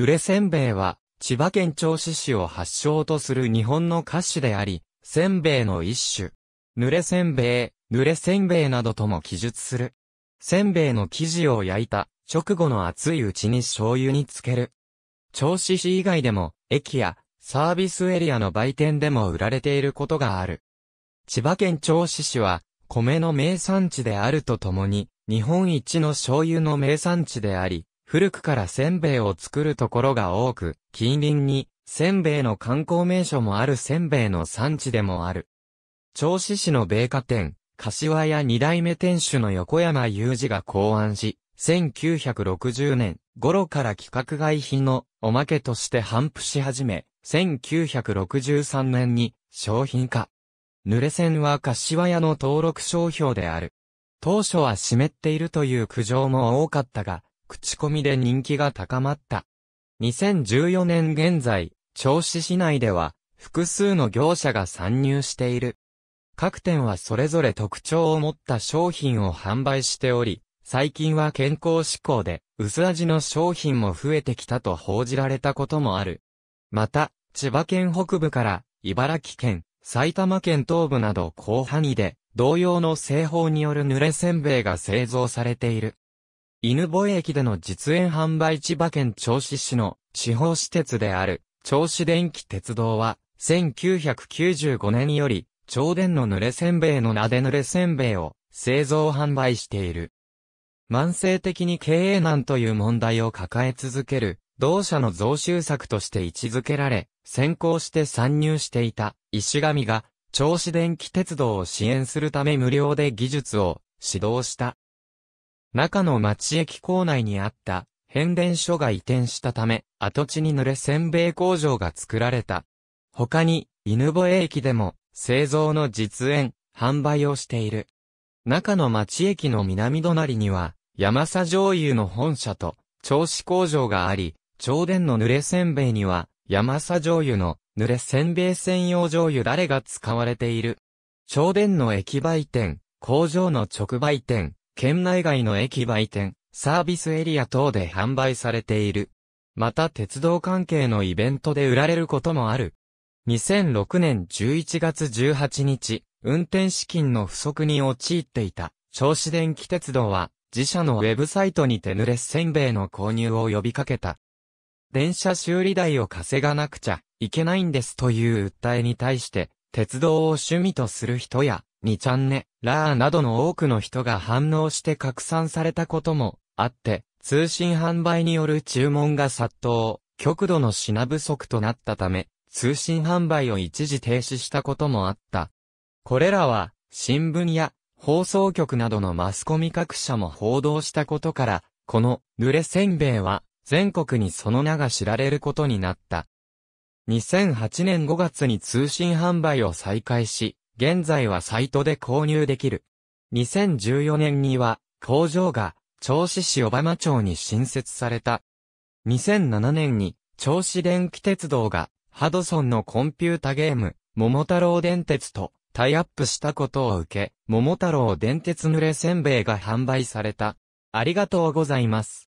濡れせんべいは、千葉県銚子市を発祥とする日本の菓子であり、せんべいの一種。濡れせんべい、濡れせんべいなどとも記述する。せんべいの生地を焼いた、直後の熱いうちに醤油につける。銚子市以外でも、駅や、サービスエリアの売店でも売られていることがある。千葉県銚子市は、米の名産地であるとともに、日本一の醤油の名産地であり、古くからせんべいを作るところが多く、近隣に、せんべいの観光名所もあるせんべいの産地でもある。銚子市の米菓店、柏屋二代目店主の横山雄二が考案し、1960年頃から規格外品のおまけとして頒布し始め、1963年に商品化。濡れ線は柏屋の登録商標である。当初は湿っているという苦情も多かったが、口コミで人気が高まった。2014年現在、銚子市内では、複数の業者が参入している。各店はそれぞれ特徴を持った商品を販売しており、最近は健康志向で、薄味の商品も増えてきたと報じられたこともある。また、千葉県北部から、茨城県、埼玉県東部など広範囲で、同様の製法による濡れせんべいが製造されている。犬吠駅での実演販売千葉県銚子市の地方私鉄である銚子電気鉄道は1995年より超電の濡れせんべいの名で濡れせんべいを製造販売している。慢性的に経営難という問題を抱え続ける同社の増収策として位置づけられ、先行して参入していた石神が銚子電気鉄道を支援するため無料で技術を指導した。中の町駅構内にあった変電所が移転したため、跡地に濡れせんべい工場が作られた。他に、犬吠駅でも、製造の実演、販売をしている。中の町駅の南隣には、山佐醤油の本社と、調子工場があり、長電の濡れせんべいには、山佐醤油の濡れせんべい専用醤油誰が使われている。長電の駅売店、工場の直売店、県内外の駅売店、サービスエリア等で販売されている。また鉄道関係のイベントで売られることもある。2006年11月18日、運転資金の不足に陥っていた、銚子電気鉄道は、自社のウェブサイトに手濡れせんべいの購入を呼びかけた。電車修理代を稼がなくちゃいけないんですという訴えに対して、鉄道を趣味とする人や、にチャンネ、ラーなどの多くの人が反応して拡散されたこともあって、通信販売による注文が殺到、極度の品不足となったため、通信販売を一時停止したこともあった。これらは、新聞や放送局などのマスコミ各社も報道したことから、この濡れせんべいは全国にその名が知られることになった。2008年5月に通信販売を再開し、現在はサイトで購入できる。2014年には、工場が、銚子市小浜町に新設された。2007年に、銚子電気鉄道が、ハドソンのコンピュータゲーム、桃太郎電鉄と、タイアップしたことを受け、桃太郎電鉄濡れせんべいが販売された。ありがとうございます。